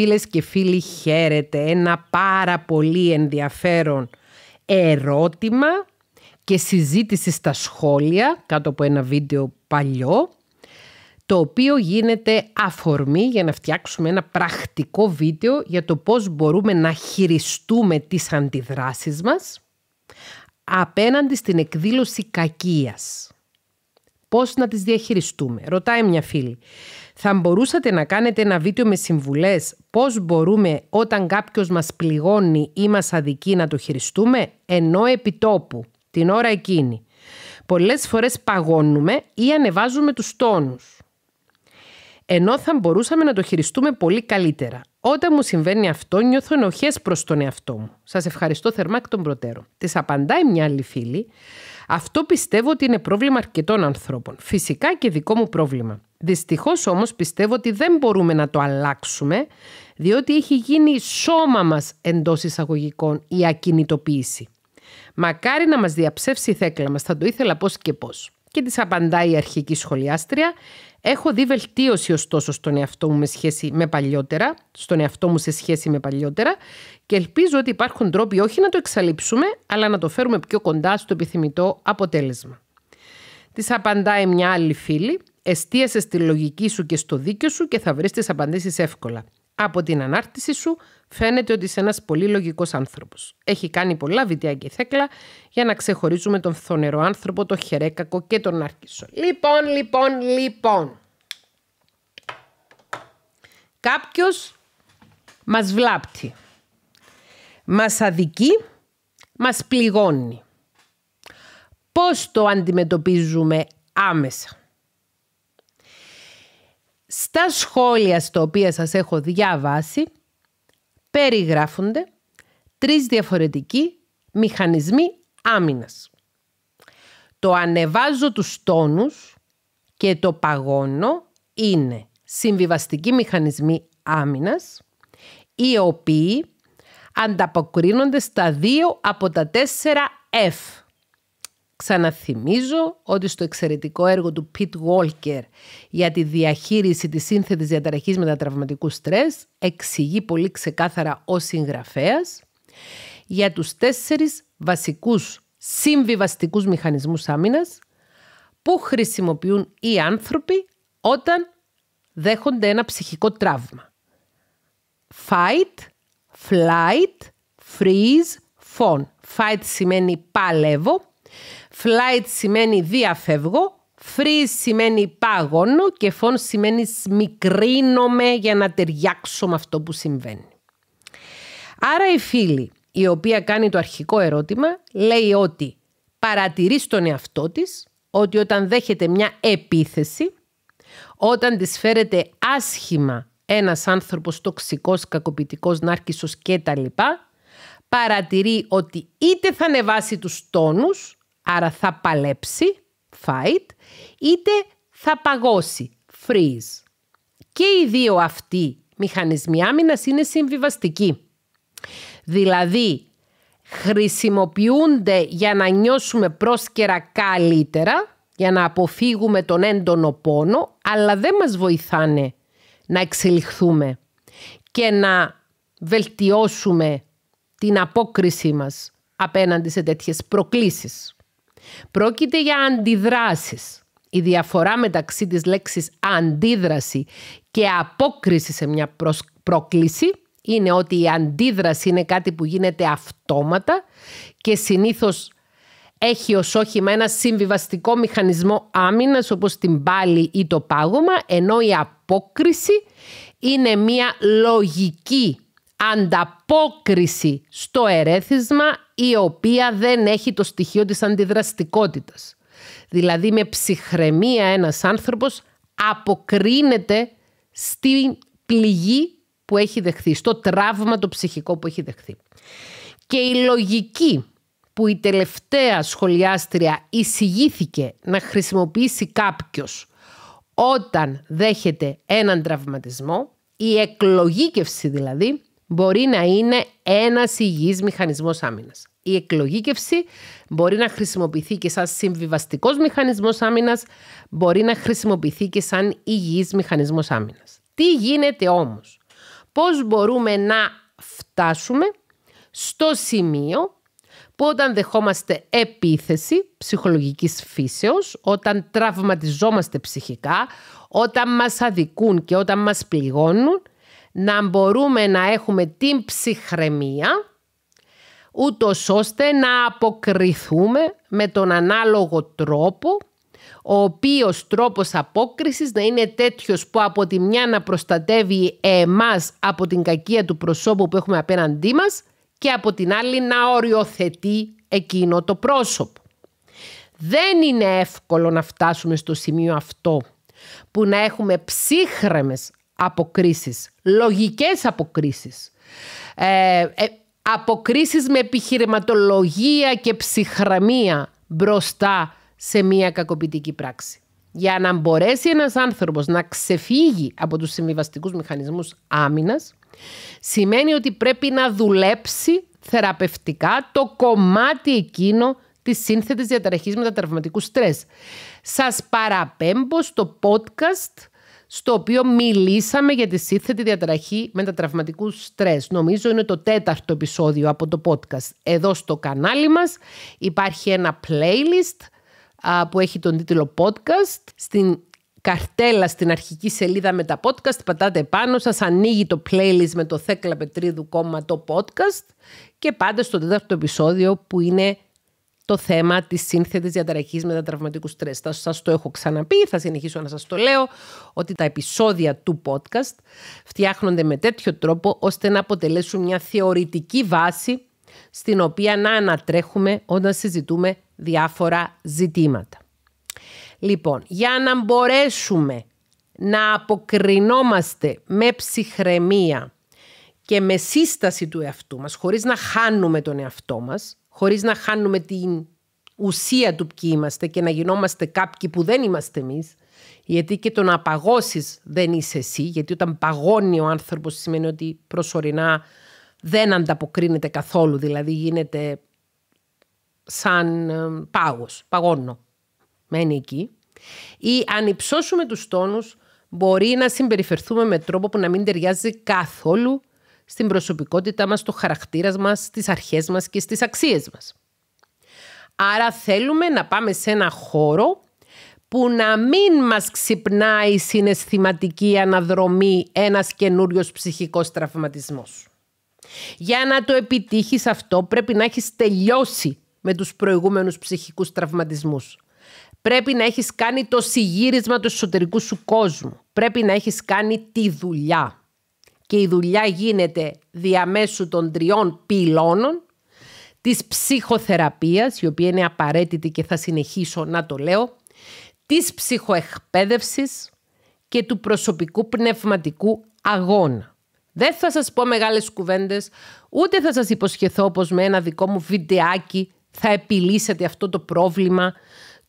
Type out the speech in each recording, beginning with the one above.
φίλες και φίλοι χαίρετε ένα πάρα πολύ ενδιαφέρον ερώτημα και συζήτηση στα σχόλια κάτω από ένα βίντεο παλιό το οποίο γίνεται αφορμή για να φτιάξουμε ένα πρακτικό βίντεο για το πώς μπορούμε να χειριστούμε τις αντιδράσεις μας απέναντι στην εκδήλωση κακίας. Πώς να τις διαχειριστούμε. Ρωτάει μια φίλη. Θα μπορούσατε να κάνετε ένα βίντεο με συμβουλές πώς μπορούμε όταν κάποιος μας πληγώνει ή μας αδικεί να το χειριστούμε ενώ επιτόπου, την ώρα εκείνη. Πολλές φορές παγώνουμε ή ανεβάζουμε τους τόνους. Ενώ θα μπορούσαμε να το χειριστούμε πολύ καλύτερα. Όταν μου συμβαίνει αυτό, νιώθω ενοχές προς τον εαυτό μου. Σας ευχαριστώ θερμά εκ των προτέρων. Της απαντάει μια άλλη φίλη, αυτό πιστεύω ότι είναι πρόβλημα αρκετών ανθρώπων. Φυσικά και δικό μου πρόβλημα. Δυστυχώς όμως πιστεύω ότι δεν μπορούμε να το αλλάξουμε, διότι έχει γίνει σώμα μας εντός εισαγωγικών η ακινητοποίηση. Μακάρι να μας διαψεύσει η θέκλα μας, θα το ήθελα πώς και πώς. Και της απαντάει η αρχική σχολιάστρια, Έχω δει βελτίωση ωστόσο στον εαυτό μου με σχέση με παλιότερα, στον εαυτό μου σε σχέση με παλιότερα και ελπίζω ότι υπάρχουν τρόποι όχι να το εξαλείψουμε, αλλά να το φέρουμε πιο κοντά στο επιθυμητό αποτέλεσμα. Της απαντάει μια άλλη φίλη, εστίασε στη λογική σου και στο δίκιο σου και θα βρεις τις απαντήσεις εύκολα. Από την ανάρτηση σου φαίνεται ότι είσαι ένας πολύ λογικός άνθρωπος. Έχει κάνει πολλά βιτιά και θέκλα για να ξεχωρίζουμε τον φθονερό άνθρωπο, το χερέκακο και τον άρχισο. Λοιπόν, λοιπόν, λοιπόν. Κάποιος μας βλάπτει. Μας αδικεί, μας πληγώνει. Πώς το αντιμετωπίζουμε άμεσα. Στα σχόλια στα οποία σας έχω διαβάσει, περιγράφονται τρεις διαφορετικοί μηχανισμοί άμυνας. Το ανεβάζω τους τόνους και το παγώνω είναι συμβιβαστικοί μηχανισμοί άμυνας, οι οποίοι ανταποκρίνονται στα δύο από τα τέσσερα F. Ξαναθυμίζω ότι στο εξαιρετικό έργο του Pete Walker για τη διαχείριση της σύνθετης διαταραχής μετατραυματικού στρες εξηγεί πολύ ξεκάθαρα ο συγγραφέας για τους τέσσερις βασικούς συμβιβαστικούς μηχανισμούς άμυνας που χρησιμοποιούν οι άνθρωποι όταν δέχονται ένα ψυχικό τραύμα. Fight, flight, freeze, fawn. Fight σημαίνει παλεύω Flight σημαίνει διαφεύγω, Free σημαίνει πάγωνο και φων σημαίνει σμικρίνομαι για να ταιριάξω με αυτό που συμβαίνει. Άρα η φίλη η οποία κάνει το αρχικό ερώτημα λέει ότι παρατηρεί στον εαυτό της ότι όταν δέχεται μια επίθεση, όταν της φέρεται άσχημα ένας άνθρωπος τοξικός, κακοποιητικός, νάρκισσος κτλ. Παρατηρεί ότι είτε θα ανεβάσει τους τόνους Άρα θα παλέψει, fight, είτε θα παγώσει, freeze. Και οι δύο αυτοί μηχανισμοί άμυνας είναι συμβιβαστικοί. Δηλαδή, χρησιμοποιούνται για να νιώσουμε πρόσκαιρα καλύτερα, για να αποφύγουμε τον έντονο πόνο, αλλά δεν μας βοηθάνε να εξελιχθούμε και να βελτιώσουμε την απόκριση μας απέναντι σε τέτοιες προκλήσεις. Πρόκειται για αντιδράσεις. Η διαφορά μεταξύ της λέξης αντίδραση και απόκριση σε μια πρόκληση είναι ότι η αντίδραση είναι κάτι που γίνεται αυτόματα και συνήθως έχει ως όχημα ένα συμβιβαστικό μηχανισμό άμυνας όπως την πάλη ή το πάγωμα, ενώ η απόκριση είναι μια λογική ανταπόκριση στο ερέθισμα η οποία δεν έχει το στοιχείο της αντιδραστικότητας. Δηλαδή με ψυχραιμία ένας άνθρωπος αποκρίνεται στην πληγή που έχει δεχθεί, στο τραύμα το ψυχικό που έχει δεχθεί. Και η λογική που η τελευταία σχολιάστρια εισηγήθηκε να χρησιμοποιήσει κάποιος όταν δέχεται έναν τραυματισμό, η εκλογήκευση δηλαδή, μπορεί να είναι ένας υγιής μηχανισμός άμυνας. Η εκλογήκευση μπορεί να χρησιμοποιηθεί και σαν συμβιβαστικός μηχανισμός άμυνας, μπορεί να χρησιμοποιηθεί και σαν υγιής μηχανισμός άμυνας. Τι γίνεται όμως, πώς μπορούμε να φτάσουμε στο σημείο που όταν δεχόμαστε επίθεση ψυχολογικής φύσεως, όταν τραυματιζόμαστε ψυχικά, όταν μας αδικούν και όταν μας πληγώνουν, να μπορούμε να έχουμε την ψυχραιμία ούτως ώστε να αποκριθούμε με τον ανάλογο τρόπο ο οποίος τρόπος απόκρισης να είναι τέτοιος που από τη μια να προστατεύει εμάς από την κακία του προσώπου που έχουμε απέναντί μας και από την άλλη να οριοθετεί εκείνο το πρόσωπο. Δεν είναι εύκολο να φτάσουμε στο σημείο αυτό που να έχουμε ψύχρεμες αποκρίσεις, λογικές αποκρίσεις. Ε, ε, αποκρίσεις με επιχειρηματολογία και ψυχραμία... μπροστά σε μια κακοποιητική πράξη. Για να μπορέσει ένας άνθρωπος να ξεφύγει από τους συμβιβαστικούς μηχανισμούς άμυνας, σημαίνει ότι πρέπει να δουλέψει θεραπευτικά το κομμάτι εκείνο της σύνθετης διαταραχής μετατραυματικού στρες. Σας παραπέμπω στο podcast στο οποίο μιλήσαμε για τη σύνθετη διαταραχή μετατραυματικού στρες. Νομίζω είναι το τέταρτο επεισόδιο από το podcast. Εδώ στο κανάλι μας υπάρχει ένα playlist που έχει τον τίτλο podcast. Στην καρτέλα στην αρχική σελίδα με τα podcast, πατάτε πάνω σας, ανοίγει το playlist με το Θέκλα Πετρίδου κόμμα το podcast και πάτε στο τέταρτο επεισόδιο που είναι το θέμα της σύνθετης διαταραχής μετατραυματικού στρες. Θα σας το έχω ξαναπεί, θα συνεχίσω να σας το λέω, ότι τα επεισόδια του podcast φτιάχνονται με τέτοιο τρόπο ώστε να αποτελέσουν μια θεωρητική βάση στην οποία να ανατρέχουμε όταν συζητούμε διάφορα ζητήματα. Λοιπόν, για να μπορέσουμε να αποκρινόμαστε με ψυχραιμία και με σύσταση του εαυτού μας, χωρίς να χάνουμε τον εαυτό μας, Χωρίς να χάνουμε την ουσία του ποιοι είμαστε και να γινόμαστε κάποιοι που δεν είμαστε εμείς, γιατί και το να παγώσεις δεν είσαι εσύ, γιατί όταν παγώνει ο άνθρωπος σημαίνει ότι προσωρινά δεν ανταποκρίνεται καθόλου, δηλαδή γίνεται σαν ε, πάγος, παγώνω, μένει εκεί. Ή αν υψώσουμε τους τόνους μπορεί να συμπεριφερθούμε με τρόπο που να μην ταιριάζει καθόλου στην προσωπικότητά μας, στο χαρακτήρας μας, στις αρχές μας και στις αξίες μας. Άρα θέλουμε να πάμε σε ένα χώρο που να μην μας ξυπνάει η συναισθηματική αναδρομή ένας καινούριος ψυχικός τραυματισμός. Για να το επιτύχεις αυτό πρέπει να έχεις τελειώσει με τους προηγούμενους ψυχικούς τραυματισμούς. Πρέπει να έχεις κάνει το συγύρισμα του εσωτερικού σου κόσμου. Πρέπει να έχεις κάνει τη δουλειά και η δουλειά γίνεται διαμέσου των τριών πυλώνων της ψυχοθεραπείας, η οποία είναι απαραίτητη και θα συνεχίσω να το λέω, της ψυχοεκπαίδευσης και του προσωπικού πνευματικού αγώνα. Δεν θα σας πω μεγάλες κουβέντες, ούτε θα σας υποσχεθώ πως με ένα δικό μου βιντεάκι θα επιλύσετε αυτό το πρόβλημα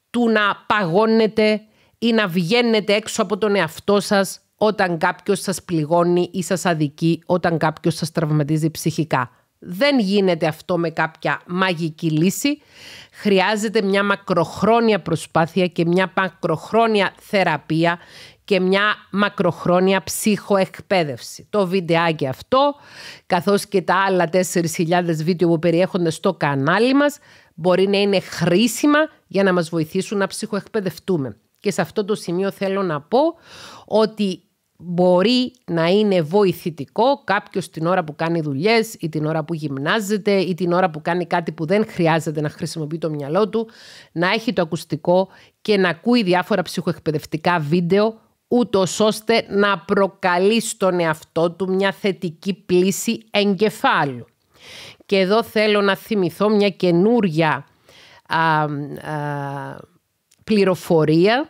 του να παγώνετε ή να βγαίνετε έξω από τον εαυτό σας όταν κάποιος σας πληγώνει ή σας αδικεί, όταν κάποιος σας τραυματίζει ψυχικά. Δεν γίνεται αυτό με κάποια μαγική λύση. Χρειάζεται μια μακροχρόνια προσπάθεια και μια μακροχρόνια θεραπεία και μια μακροχρόνια ψυχοεκπαίδευση. Το βιντεάκι αυτό, καθώς και τα άλλα 4.000 βίντεο που περιέχονται στο κανάλι μας, μπορεί να είναι χρήσιμα για να μας βοηθήσουν να ψυχοεκπαιδευτούμε. Και σε αυτό το σημείο θέλω να πω ότι μπορεί να είναι βοηθητικό κάποιος την ώρα που κάνει δουλειές ή την ώρα που γυμνάζεται ή την ώρα που κάνει κάτι που δεν χρειάζεται να χρησιμοποιεί το μυαλό του να έχει το ακουστικό και να ακούει διάφορα ψυχοεκπαιδευτικά βίντεο ούτως ώστε να προκαλεί στον εαυτό του μια θετική πλήση εγκεφάλου. Και εδώ θέλω να θυμηθώ μια καινούρια α, πληροφορία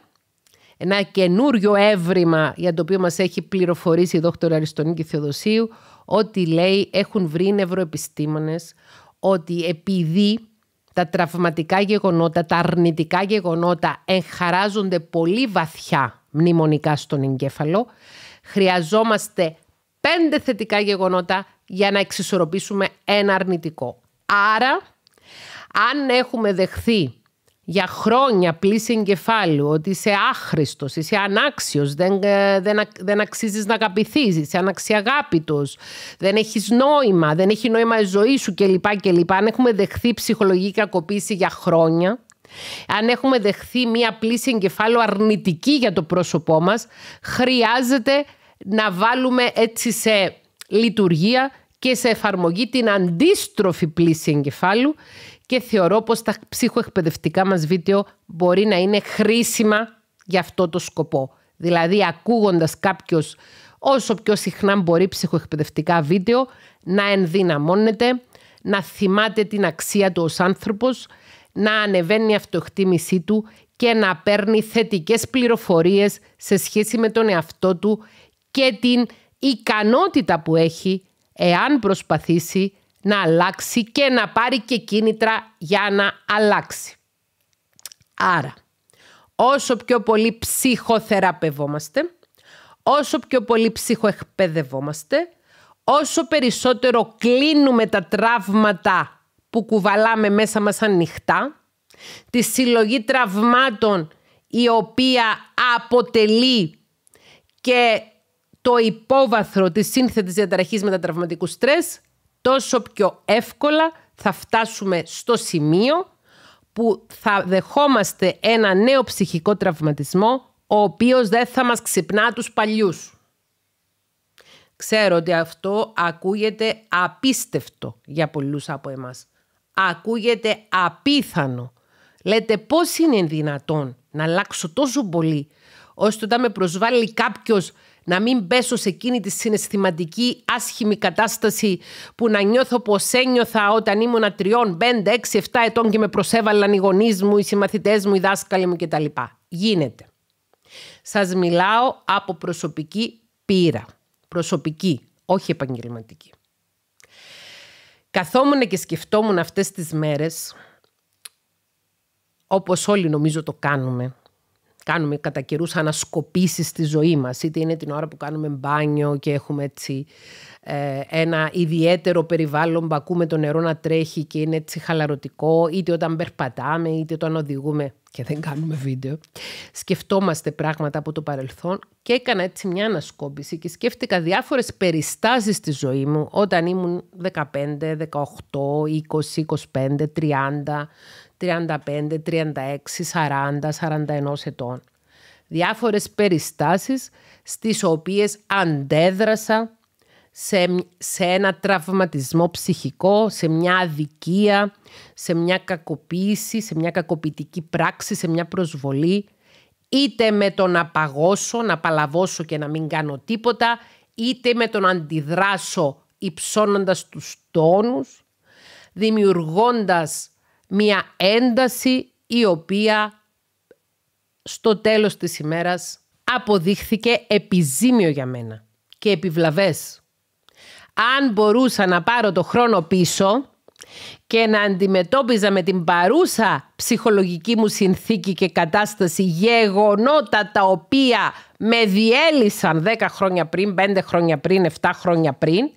ένα καινούριο έβριμα για το οποίο μας έχει πληροφορήσει η δόκτωρα Αριστονίκη Θεοδοσίου ότι λέει έχουν βρει νευροεπιστήμονες ότι επειδή τα τραυματικά γεγονότα, τα αρνητικά γεγονότα εγχαράζονται πολύ βαθιά μνημονικά στον εγκέφαλο, χρειαζόμαστε πέντε θετικά γεγονότα για να εξισορροπήσουμε ένα αρνητικό. Άρα, αν έχουμε δεχθεί για χρόνια πλήση εγκεφάλου, ότι είσαι άχρηστος, είσαι ανάξιος, δεν, ε, δεν, δεν αξίζεις να αγαπηθείς, είσαι αναξιαγάπητος, δεν έχεις νόημα, δεν έχει νόημα η ζωή σου κλπ. κλπ. Αν έχουμε δεχθεί ψυχολογική κακοποίηση για χρόνια, αν έχουμε δεχθεί μία πλήση εγκεφάλου αρνητική για το πρόσωπό μας, χρειάζεται να βάλουμε έτσι σε λειτουργία και σε εφαρμογή την αντίστροφη πλήση εγκεφάλου και θεωρώ πως τα ψυχοεκπαιδευτικά μας βίντεο μπορεί να είναι χρήσιμα για αυτό το σκοπό. Δηλαδή ακούγοντας κάποιος όσο πιο συχνά μπορεί ψυχοεκπαιδευτικά βίντεο να ενδυναμώνεται, να θυμάται την αξία του ως άνθρωπος, να ανεβαίνει η αυτοεκτίμησή του και να παίρνει θετικές πληροφορίες σε σχέση με τον εαυτό του και την ικανότητα που έχει εάν προσπαθήσει να αλλάξει και να πάρει και κίνητρα για να αλλάξει. Άρα, όσο πιο πολύ ψυχοθεραπευόμαστε, όσο πιο πολύ ψυχοεκπαιδευόμαστε, όσο περισσότερο κλείνουμε τα τραύματα που κουβαλάμε μέσα μας ανοιχτά, τη συλλογή τραυμάτων η οποία αποτελεί και το υπόβαθρο της σύνθετης διαταραχής μετατραυματικού στρες, τόσο πιο εύκολα θα φτάσουμε στο σημείο που θα δεχόμαστε ένα νέο ψυχικό τραυματισμό ο οποίος δεν θα μας ξυπνά τους παλιούς. Ξέρω ότι αυτό ακούγεται απίστευτο για πολλούς από εμάς. Ακούγεται απίθανο. Λέτε πώς είναι δυνατόν να αλλάξω τόσο πολύ ώστε όταν με προσβάλλει κάποιος να μην πέσω σε εκείνη τη συναισθηματική άσχημη κατάσταση που να νιώθω πως ένιωθα όταν ήμουν 3, 5, 6, 7 ετών και με προσέβαλαν οι γονείς μου, οι συμμαθητές μου, οι δάσκαλοι μου κτλ. Γίνεται. Σας μιλάω από προσωπική πείρα. Προσωπική, όχι επαγγελματική. Καθόμουν και σκεφτόμουν αυτές τις μέρες, όπως όλοι νομίζω το κάνουμε, κάνουμε κατά καιρούς ανασκοπήσεις στη ζωή μας, Είτε είναι την ώρα που κάνουμε μπάνιο και έχουμε έτσι ε, ένα ιδιαίτερο περιβάλλον που ακούμε το νερό να τρέχει και είναι έτσι χαλαρωτικό, είτε όταν περπατάμε, είτε όταν οδηγούμε και δεν κάνουμε βίντεο. Σκεφτόμαστε πράγματα από το παρελθόν και έκανα έτσι μια ανασκόπηση και σκέφτηκα διάφορες περιστάσεις στη ζωή μου όταν ήμουν 15, 18, 20, 25, 30, 35, 36, 40, 41 ετών. Διάφορες περιστάσεις στις οποίες αντέδρασα σε, σε ένα τραυματισμό ψυχικό, σε μια αδικία, σε μια κακοποίηση, σε μια κακοποιητική πράξη, σε μια προσβολή, είτε με το να παγώσω, να παλαβώσω και να μην κάνω τίποτα, είτε με το να αντιδράσω υψώνοντας τους τόνους, δημιουργώντας μία ένταση η οποία στο τέλος της ημέρας αποδείχθηκε επιζήμιο για μένα και επιβλαβές. Αν μπορούσα να πάρω το χρόνο πίσω και να αντιμετώπιζα με την παρούσα ψυχολογική μου συνθήκη και κατάσταση γεγονότα τα οποία με διέλυσαν 10 χρόνια πριν, 5 χρόνια πριν, 7 χρόνια πριν,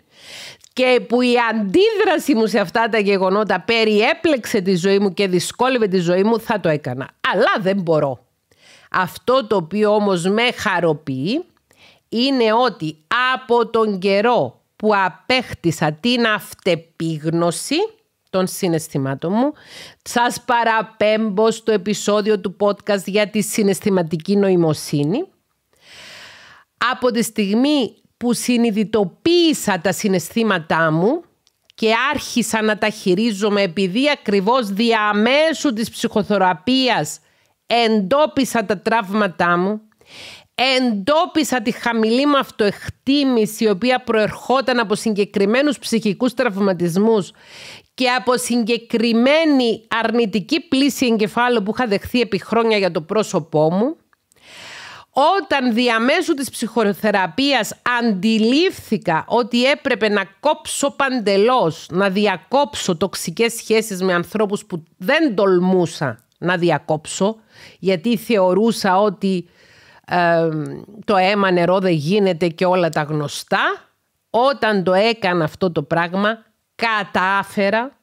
και που η αντίδραση μου σε αυτά τα γεγονότα περιέπλεξε τη ζωή μου και δυσκόλευε τη ζωή μου, θα το έκανα. Αλλά δεν μπορώ. Αυτό το οποίο όμως με χαροποιεί είναι ότι από τον καιρό που απέκτησα την αυτεπίγνωση των συναισθημάτων μου, σας παραπέμπω στο επεισόδιο του podcast για τη συναισθηματική νοημοσύνη. Από τη στιγμή που συνειδητοποίησα τα συναισθήματά μου και άρχισα να τα χειρίζομαι επειδή ακριβώς διαμέσου της ψυχοθεραπείας εντόπισα τα τραύματά μου, εντόπισα τη χαμηλή μου αυτοεκτίμηση η οποία προερχόταν από συγκεκριμένους ψυχικούς τραυματισμούς και από συγκεκριμένη αρνητική πλήση εγκεφάλου που είχα δεχθεί επί χρόνια για το πρόσωπό μου όταν διαμέσου της ψυχοθεραπείας αντιλήφθηκα ότι έπρεπε να κόψω παντελώς, να διακόψω τοξικές σχέσεις με ανθρώπους που δεν τολμούσα να διακόψω, γιατί θεωρούσα ότι το αίμα νερό δεν γίνεται και όλα τα γνωστά, όταν το έκανα αυτό το πράγμα κατάφερα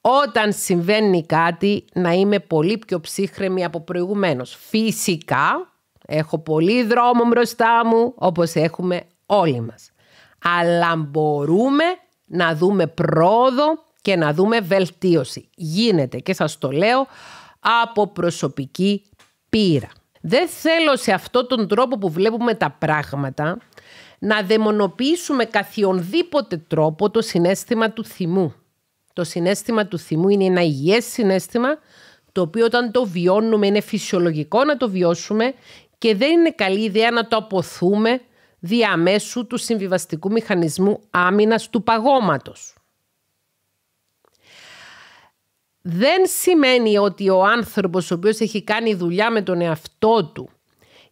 όταν συμβαίνει κάτι να είμαι πολύ πιο ψύχρεμη από προηγουμένως. Φυσικά Έχω πολύ δρόμο μπροστά μου, όπως έχουμε όλοι μας. Αλλά μπορούμε να δούμε πρόοδο και να δούμε βελτίωση. Γίνεται και σας το λέω από προσωπική πείρα. Δεν θέλω σε αυτόν τον τρόπο που βλέπουμε τα πράγματα να δαιμονοποιήσουμε καθιονδήποτε τρόπο το συνέστημα του θυμού. Το συνέστημα του θυμού είναι ένα υγιές συνέστημα το οποίο όταν το βιώνουμε είναι φυσιολογικό να το βιώσουμε και δεν είναι καλή ιδέα να το αποθούμε διαμέσου του συμβιβαστικού μηχανισμού άμυνας του παγώματος. Δεν σημαίνει ότι ο άνθρωπος ο οποίος έχει κάνει δουλειά με τον εαυτό του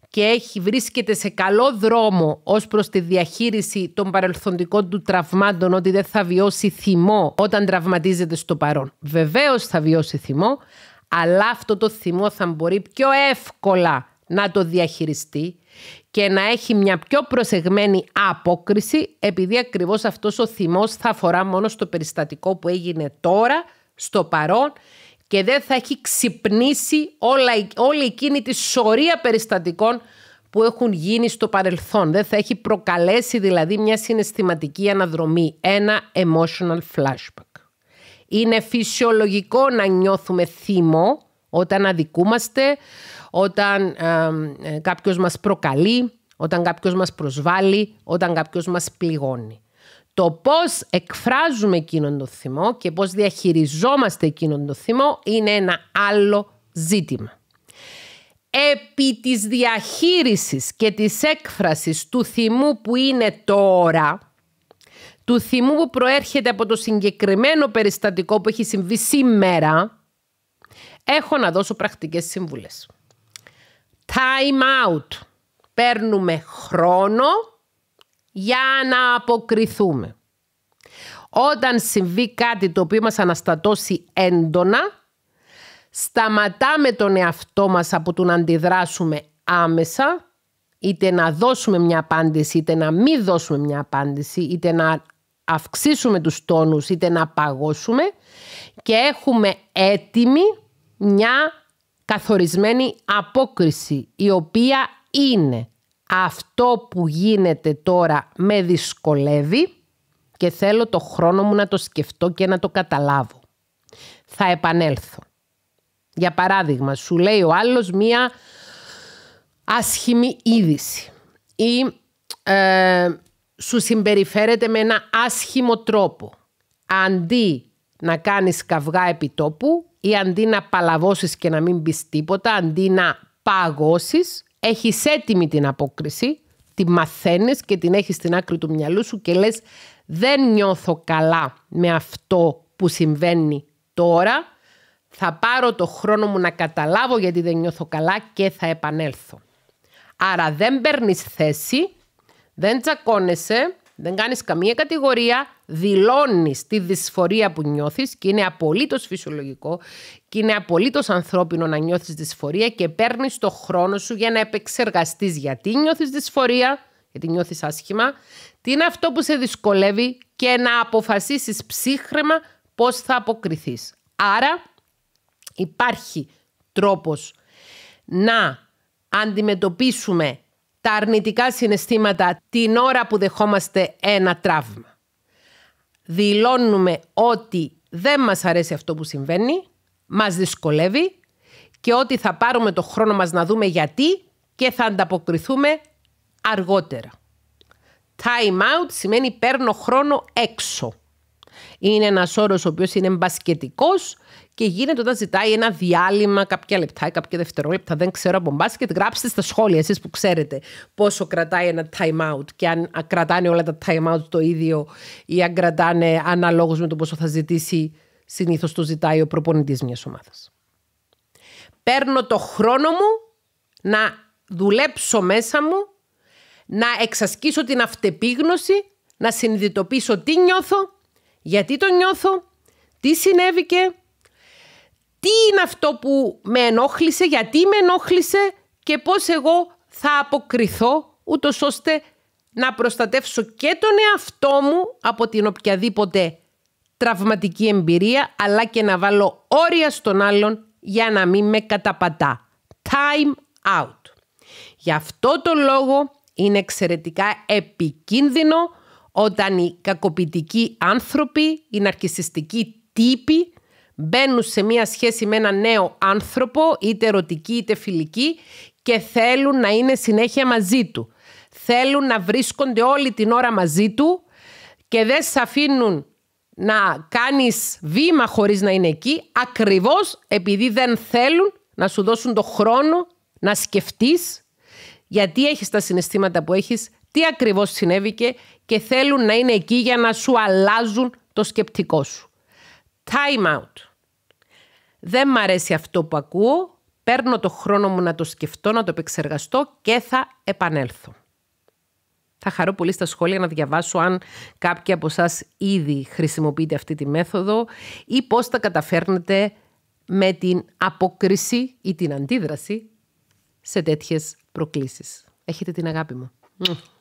και έχει, βρίσκεται σε καλό δρόμο ως προς τη διαχείριση των παρελθοντικών του τραυμάτων ότι δεν θα βιώσει θυμό όταν τραυματίζεται στο παρόν. Βεβαίως θα βιώσει θυμό, αλλά αυτό το θυμό θα μπορεί πιο εύκολα να το διαχειριστεί και να έχει μια πιο προσεγμένη απόκριση επειδή ακριβώς αυτός ο θυμός θα αφορά μόνο στο περιστατικό που έγινε τώρα, στο παρόν και δεν θα έχει ξυπνήσει όλα, όλη εκείνη τη σωρία περιστατικών που έχουν γίνει στο παρελθόν. Δεν θα έχει προκαλέσει δηλαδή μια συναισθηματική αναδρομή, ένα emotional flashback. Είναι φυσιολογικό να νιώθουμε θύμο όταν αδικούμαστε, όταν ε, κάποιος μας προκαλεί, όταν κάποιος μας προσβάλλει, όταν κάποιος μας πληγώνει. Το πώς εκφράζουμε εκείνον το θυμό και πώς διαχειριζόμαστε εκείνον το θυμό είναι ένα άλλο ζήτημα. Επί της διαχείρισης και της έκφρασης του θυμού που είναι τώρα, του θυμού που προέρχεται από το συγκεκριμένο περιστατικό που έχει συμβεί σήμερα, έχω να δώσω πρακτικές συμβουλές time out. Παίρνουμε χρόνο για να αποκριθούμε. Όταν συμβεί κάτι το οποίο μας αναστατώσει έντονα, σταματάμε τον εαυτό μας από το να αντιδράσουμε άμεσα, είτε να δώσουμε μια απάντηση, είτε να μην δώσουμε μια απάντηση, είτε να αυξήσουμε τους τόνους, είτε να παγώσουμε και έχουμε έτοιμη μια καθορισμένη απόκριση η οποία είναι αυτό που γίνεται τώρα με δυσκολεύει και θέλω το χρόνο μου να το σκεφτώ και να το καταλάβω. Θα επανέλθω. Για παράδειγμα, σου λέει ο άλλος μία άσχημη είδηση ή ε, σου συμπεριφέρεται με ένα άσχημο τρόπο. Αντί να κάνεις καυγά επί τόπου, ή αντί να παλαβώσεις και να μην πεις τίποτα, αντί να παγώσεις, έχεις έτοιμη την απόκριση, τη μαθαίνεις και την έχεις στην άκρη του μυαλού σου και λες δεν νιώθω καλά με αυτό που συμβαίνει τώρα, θα πάρω το χρόνο μου να καταλάβω γιατί δεν νιώθω καλά και θα επανέλθω. Άρα δεν παίρνεις θέση, δεν τσακώνεσαι, δεν κάνεις καμία κατηγορία, δηλώνεις τη δυσφορία που νιώθεις και είναι απολύτως φυσιολογικό και είναι απολύτως ανθρώπινο να νιώθεις δυσφορία και παίρνεις το χρόνο σου για να επεξεργαστείς γιατί νιώθεις δυσφορία, γιατί νιώθεις άσχημα, τι είναι αυτό που σε δυσκολεύει και να αποφασίσεις ψύχρεμα πώς θα αποκριθείς. Άρα υπάρχει τρόπος να αντιμετωπίσουμε τα αρνητικά συναισθήματα την ώρα που δεχόμαστε ένα τραύμα δηλώνουμε ότι δεν μας αρέσει αυτό που συμβαίνει, μας δυσκολεύει και ότι θα πάρουμε το χρόνο μας να δούμε γιατί και θα ανταποκριθούμε αργότερα. Time out σημαίνει παίρνω χρόνο έξω. Είναι ένας όρος ο οποίος είναι μπασκετικός και γίνεται όταν ζητάει ένα διάλειμμα κάποια λεπτά ή κάποια δευτερόλεπτα. Δεν ξέρω από μπάσκετ. Γράψτε στα σχόλια εσείς που ξέρετε πόσο κρατάει ένα time out και αν κρατάνε όλα τα time out το ίδιο ή αν κρατάνε αναλόγως με το πόσο θα ζητήσει. Συνήθως το ζητάει ο προπονητής μιας ομάδας. Παίρνω το χρόνο μου να δουλέψω μέσα μου, να εξασκήσω την αυτεπίγνωση, να συνειδητοποιήσω τι νιώθω γιατί το νιώθω, τι συνέβηκε, τι είναι αυτό που με ενόχλησε, γιατί με ενόχλησε και πώς εγώ θα αποκριθώ ούτως ώστε να προστατεύσω και τον εαυτό μου από την οποιαδήποτε τραυματική εμπειρία αλλά και να βάλω όρια στον άλλον για να μην με καταπατά. Time out. Γι' αυτό το λόγο είναι εξαιρετικά επικίνδυνο όταν οι κακοποιητικοί άνθρωποι, οι ναρκισιστικοί τύποι μπαίνουν σε μία σχέση με έναν νέο άνθρωπο, είτε ερωτική είτε φιλική και θέλουν να είναι συνέχεια μαζί του. Θέλουν να βρίσκονται όλη την ώρα μαζί του και δεν σε αφήνουν να κάνεις βήμα χωρίς να είναι εκεί, ακριβώς επειδή δεν θέλουν να σου δώσουν το χρόνο να σκεφτείς γιατί έχεις τα συναισθήματα που έχεις, τι ακριβώς συνέβηκε και θέλουν να είναι εκεί για να σου αλλάζουν το σκεπτικό σου. Time out. Δεν μ' αρέσει αυτό που ακούω, παίρνω το χρόνο μου να το σκεφτώ, να το επεξεργαστώ και θα επανέλθω. Θα χαρώ πολύ στα σχόλια να διαβάσω αν κάποιοι από εσάς ήδη χρησιμοποιείτε αυτή τη μέθοδο ή πώς τα καταφέρνετε με την αποκρίση ή την αντίδραση σε τέτοιες προκλήσεις. Έχετε την αγάπη μου.